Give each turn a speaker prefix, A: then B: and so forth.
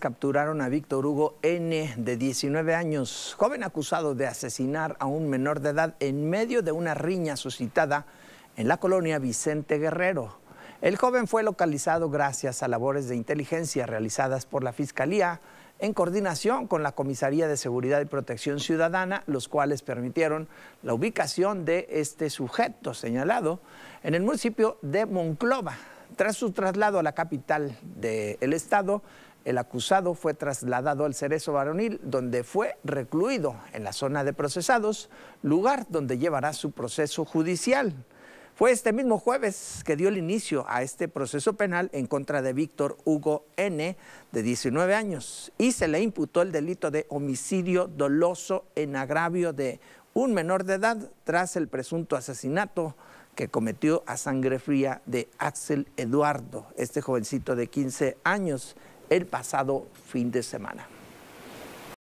A: capturaron a Víctor Hugo N., de 19 años, joven acusado de asesinar a un menor de edad en medio de una riña suscitada en la colonia Vicente Guerrero. El joven fue localizado gracias a labores de inteligencia realizadas por la Fiscalía en coordinación con la Comisaría de Seguridad y Protección Ciudadana, los cuales permitieron la ubicación de este sujeto señalado en el municipio de Monclova. Tras su traslado a la capital del estado, el acusado fue trasladado al Cerezo Varonil, donde fue recluido en la zona de procesados, lugar donde llevará su proceso judicial. Fue este mismo jueves que dio el inicio a este proceso penal en contra de Víctor Hugo N., de 19 años, y se le imputó el delito de homicidio doloso en agravio de un menor de edad tras el presunto asesinato que cometió a sangre fría de Axel Eduardo, este jovencito de 15 años, el pasado fin de semana.